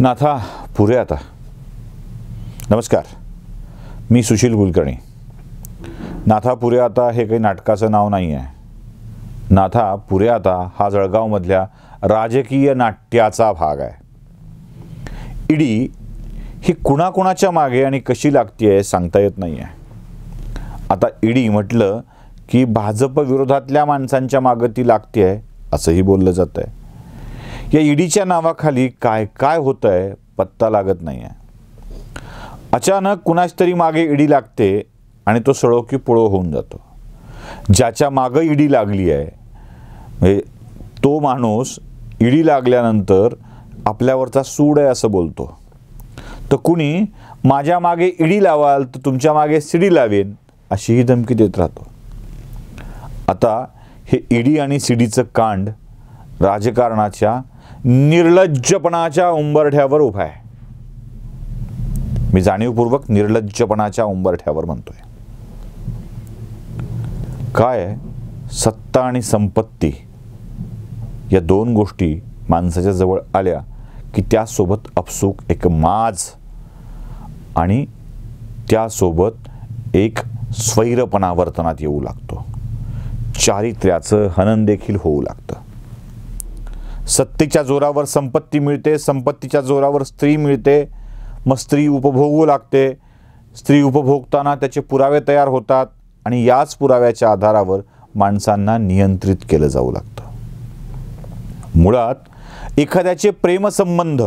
नाथा पुरे आता नमस्कार मी सुशील कुलकर्णी नाथा पुरे आता हे काही नाटकाचं नाव नाही आहे नाथा पुरे आता हा जळगावमधल्या राजकीय नाट्याचा भाग आहे इडी ही कुणाकुणाच्या मागे आणि कशी लागते आहे सांगता येत नाही आहे आता ईडी म्हटलं की भाजप विरोधातल्या माणसांच्या मागं ती लागते आहे असंही बोललं जात आहे या ईडीच्या नावाखाली काय काय होत आहे पत्ता लागत नाही आहे अचानक कुणाच तरी मागे ईडी लागते आणि तो की पुळो होऊन जातो ज्याच्या मागं ईडी लागली आहे म्हणजे तो माणूस ईडी लागल्यानंतर आपल्यावरचा सूड आहे असं बोलतो तर कुणी माझ्या मागे ईडी लावाल तर तुमच्या मागे सीडी लावेन अशीही धमकी देत राहतो आता हे ईडी e आणि सीडीचं कांड राजकारणाच्या निर्लज्जपणाच्या उंबरठ्यावर उभा आहे मी जाणीवपूर्वक निर्लज्जपणाच्या उंबरठ्यावर म्हणतोय काय सत्ता आणि संपत्ती या दोन गोष्टी माणसाच्या जवळ आल्या की त्यासोबत अपसुक एक माज आणि त्यासोबत एक स्वैरपणा वर्तनात येऊ लागतो चारित्र्याचं हनन देखील होऊ लागतं सत्तेच्या जोरावर संपत्ती मिळते संपत्तीच्या जोरावर स्त्री मिळते मग स्त्री उपभोगू लागते स्त्री उपभोगताना त्याचे पुरावे तयार होतात आणि याच पुराव्याच्या आधारावर माणसांना नियंत्रित केलं जाऊ लागतं मुळात एखाद्याचे प्रेमसंबंध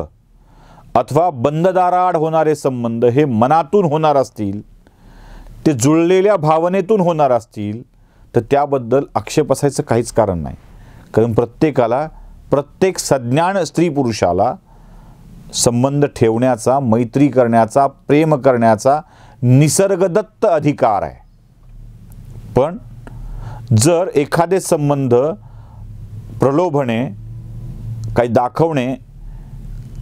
अथवा बंददाराआड होणारे संबंध हे मनातून होणार असतील ते जुळलेल्या भावनेतून होणार असतील तर त्याबद्दल आक्षेप असायचं काहीच कारण नाही कारण प्रत्येकाला प्रत्येक सज्ञान स्त्री पुरुषाला संबंध ठेवण्याचा मैत्री करण्याचा प्रेम करण्याचा निसर्गदत्त अधिकार आहे पण जर एखादे संबंध प्रलोभणे काही दाखवणे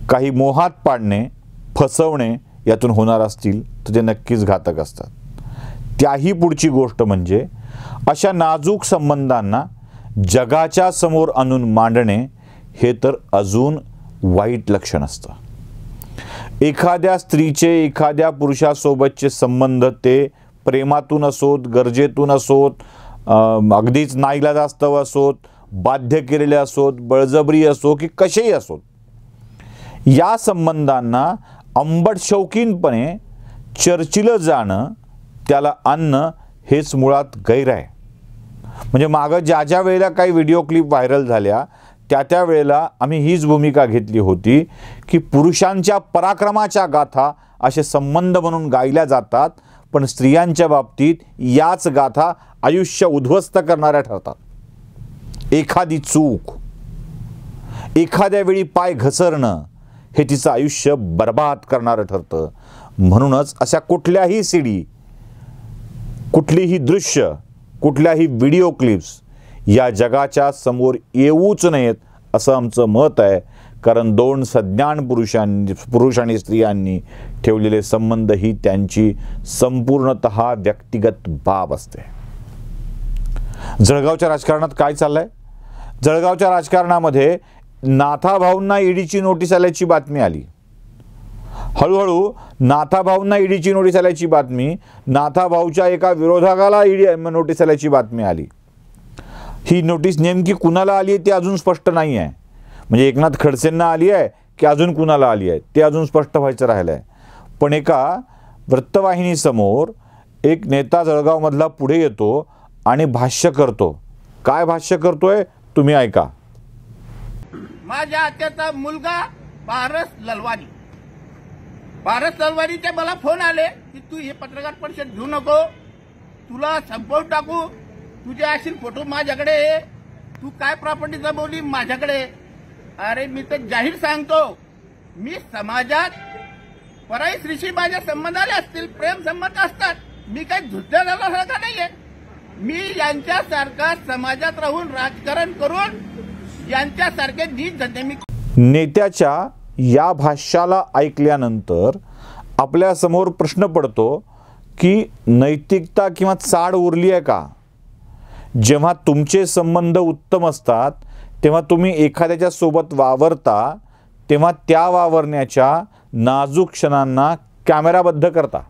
काही मोहात पाडणे फसवणे यातून होणार असतील तर ते नक्कीच घातक असतात त्याही पुढची गोष्ट म्हणजे अशा नाजूक संबंधांना जगाच्या समोर आणून मांडणे हे तर अजून वाईट लक्षण असतं एखाद्या स्त्रीचे एखाद्या पुरुषासोबतचे संबंध ते प्रेमातून असोत गरजेतून असोत अगदीच नाईला जास्त असोत बाध्य केलेले असोत बळजबरी असो की कसेही असोत या संबंधांना अंबट शौकीनपणे चर्चिलं जाणं त्याला अन्न हेच मुळात गैर आहे म्हणजे मागं ज्या ज्या वेळेला काही व्हिडिओ क्लिप व्हायरल झाल्या त्या त्या वेळेला आम्ही हीच भूमिका घेतली होती की पुरुषांच्या पराक्रमाच्या गाथा असे संबंध म्हणून गायल्या जातात पण स्त्रियांच्या बाबतीत याच गाथा आयुष्य उद्ध्वस्त करणाऱ्या ठरतात एखादी चूक एखाद्या वेळी पाय घसरणं हे तिचं आयुष्य बर्बाद करणारं ठरतं म्हणूनच अशा कुठल्याही सिडी कुठलीही दृश्य कुठल्याही व्हिडिओ क्लिप्स या जगाच्या समोर येऊच नयेत असं आमचं मत आहे कारण दोन सज्ञान पुरुषांनी पुरुष आणि स्त्रियांनी ठेवलेले संबंध ही त्यांची संपूर्णत व्यक्तिगत बाब असते जळगावच्या राजकारणात काय चाललंय जळगावच्या राजकारणामध्ये नाथाभाऊंना ईडीची नोटीस आल्याची बातमी आली हळूहळू नाथाभाऊंना ईडीची नोटीस आल्याची बातमी नाथाभाऊच्या एका विरोधकाला ईडी नोटीस आल्याची बातमी आली ही नोटीस नेमकी कुणाला आली आहे ती अजून स्पष्ट नाही आहे म्हणजे एकनाथ खडसेंना आली आहे की अजून कुणाला आली आहे ते अजून स्पष्ट व्हायचं राहिलं आहे पण एका वृत्तवाहिनीसमोर एक नेता जळगावमधला पुढे येतो आणि भाष्य करतो काय भाष्य करतोय तुम्ही ऐका माझ्या आत्याचा मुलगा पारस ललवानी भारत तलवारीचे मला फोन आले की तू हे पत्रकार परिषद घेऊ नको तुला संपवून टाकू तुझे असेल फोटो माझ्याकडे तू काय प्रॉपर्टी जमवली माझ्याकडे अरे मी तर जाहीर सांगतो मी समाजात पराई श्रीशी माझ्या संबंधाने असतील प्रेम संबंध असतात मी काही झुद्या झाल्यासारखा नाहीये मी यांच्यासारखा समाजात राहून राजकारण करून यांच्यासारखे धंदे मी नेत्याच्या या भाष्याला ऐकल्यानंतर आपल्यासमोर प्रश्न पडतो की नैतिकता किंवा चाड उरली आहे का जेव्हा तुमचे संबंध उत्तम असतात तेव्हा तुम्ही एखाद्याच्या सोबत वावरता तेव्हा त्या वावरण्याच्या नाजूक क्षणांना कॅमेराबद्ध करता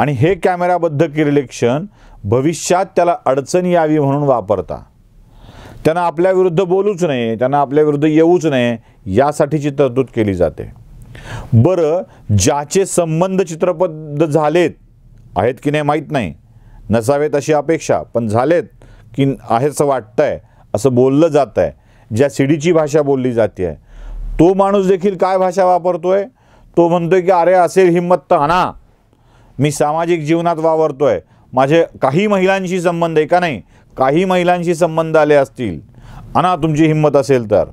आणि हे कॅमेराबद्ध केलेले क्षण भविष्यात त्याला अडचण यावी म्हणून वापरता त्यांना आपल्याविरुद्ध बोलूच नाही त्यांना आपल्याविरुद्ध येऊच नाही यासाठीची तरतूद केली जाते बरं ज्याचे संबंध चित्रपट झालेत आहेत की नाही माहीत नाही नसावेत अशी अपेक्षा पण झालेत की असं वाटतं आहे असं बोललं जात आहे ज्या सीडीची भाषा बोलली जाते आहे तो माणूस देखील काय भाषा वापरतो आहे तो म्हणतो की अरे असेल हिंमत तर आणा मी सामाजिक जीवनात वावरतो आहे माझे काही महिलांशी संबंध आहे का नाही काही महिलांशी संबंध आले असतील आणा तुमची हिंमत असेल तर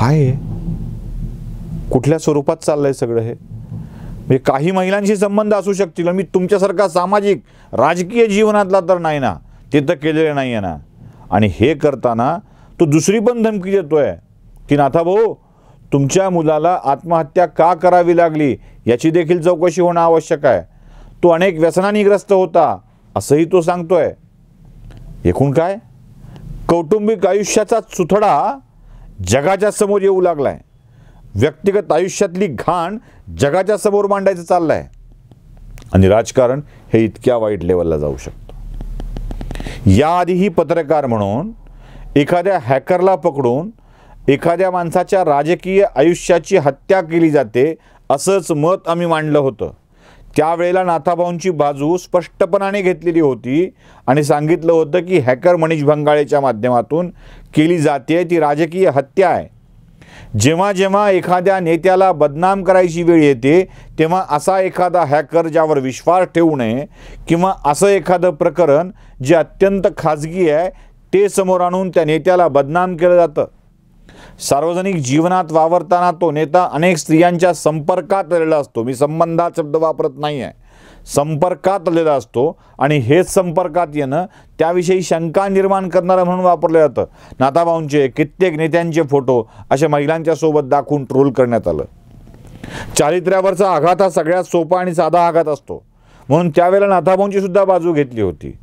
काय कुठल्या स्वरूपात चाललंय सगळं हे म्हणजे काही महिलांशी संबंध असू शकतील मी तुमच्यासारखा सामाजिक राजकीय जीवनातला तर नाही ना ते तर केलेले नाही आहे ना आणि हे करताना तो दुसरी पण धमकी देतोय की नाथा भाऊ तुमच्या मुलाला आत्महत्या का करावी लागली याची देखील चौकशी होणं आवश्यक आहे तो अनेक व्यसनांनी ग्रस्त होता असंही तो सांगतोय एकूण काय कौटुंबिक आयुष्याचा चुथडा जगाच्या समोर येऊ लागलाय व्यक्तिगत आयुष्यातली घाण जगाच्या समोर मांडायचं चाललंय आणि राजकारण हे इतक्या वाईट लेवलला जाऊ शकतं याआधीही पत्रकार म्हणून एखाद्या हॅकरला पकडून एखाद्या माणसाच्या राजकीय आयुष्याची हत्या केली जाते असंच मत आम्ही मांडलं होतं त्यावेळेला नाथाभाऊंची बाजू स्पष्टपणाने घेतलेली होती आणि सांगितलं होतं की हॅकर मनीष भंगाळेच्या माध्यमातून केली जाते ती राजकीय हत्या आहे जेव्हा जेव्हा एखाद्या नेत्याला बदनाम करायची वेळ येते तेव्हा असा एखादा हॅकर ज्यावर विश्वास ठेवू नये किंवा असं एखादं प्रकरण जे अत्यंत खाजगी आहे ते समोर आणून त्या नेत्याला बदनाम केलं जातं सार्वजनिक जीवनात वावरताना तो नेता अनेक स्त्रियांच्या संपर्कात आलेला असतो मी संबंधात शब्द वापरत नाही आहे संपर्कात आलेला असतो आणि हेच संपर्कात येणं त्याविषयी शंका निर्माण करणारं म्हणून वापरलं जातं नाताबाऊंचे कित्येक नेत्यांचे फोटो अशा महिलांच्या सोबत दाखवून ट्रोल करण्यात आलं चारित्र्यावरचा आघात हा सगळ्यात सोपा आणि साधा आघात असतो म्हणून त्यावेळेला नाथाबाऊंची सुद्धा बाजू घेतली होती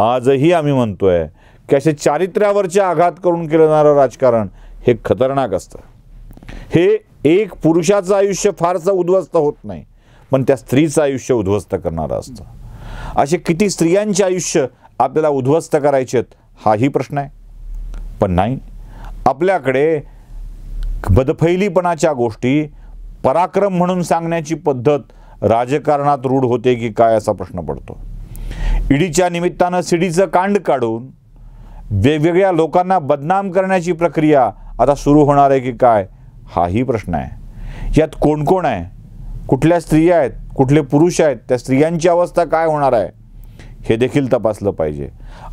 आजही आम्ही म्हणतोय की असे चारित्र्यावरचे आघात करून केलं जाणारं राजकारण हे खतरनाक असतं हे एक पुरुषाचं आयुष्य फारसं उद्ध्वस्त होत नाही पण त्या स्त्रीचं आयुष्य उद्ध्वस्त करणारं असतं असे किती स्त्रियांचे आयुष्य आपल्याला उद्ध्वस्त करायचे आहेत हाही प्रश्न आहे पण नाही आपल्याकडे बदफैलीपणाच्या गोष्टी पराक्रम म्हणून सांगण्याची पद्धत राजकारणात रूढ होते की काय असा प्रश्न पडतो ईडीच्या निमित्तानं सीडीचं कांड काढून वेगवेगळ्या लोकांना बदनाम करण्याची प्रक्रिया आता सुरू होणार आहे की काय हाही प्रश्न आहे यात कोण कोण आहे कुठल्या स्त्रिया आहेत कुठले पुरुष आहेत त्या स्त्रियांची अवस्था काय होणार आहे हे देखील तपासलं पाहिजे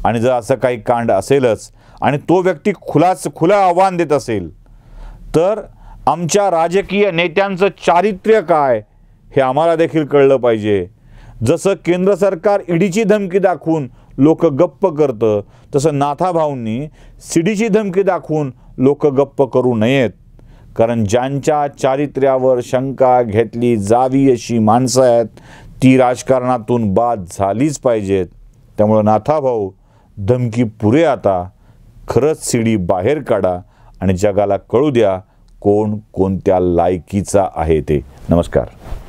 आणि जर असं काही कांड असेलच आणि तो व्यक्ती खुलाच खुला आव्हान देत असेल तर आमच्या राजकीय नेत्यांचं चारित्र्य काय हे आम्हाला देखील कळलं पाहिजे जसं केंद्र सरकार ईडीची धमकी दाखवून लोक गप्प करतं तसं नाथाभाऊंनी सीडीची धमकी दाखवून लोक गप्प करू नयेत कारण ज्यांच्या चारित्र्यावर शंका घेतली जावी अशी माणसं आहेत ती राजकारणातून बाद झालीच पाहिजेत त्यामुळं नाथाभाऊ धमकी पुरे आता खरंच शिडी बाहेर काढा आणि जगाला कळू द्या कोण कोणत्या लायकीचा आहे ते नमस्कार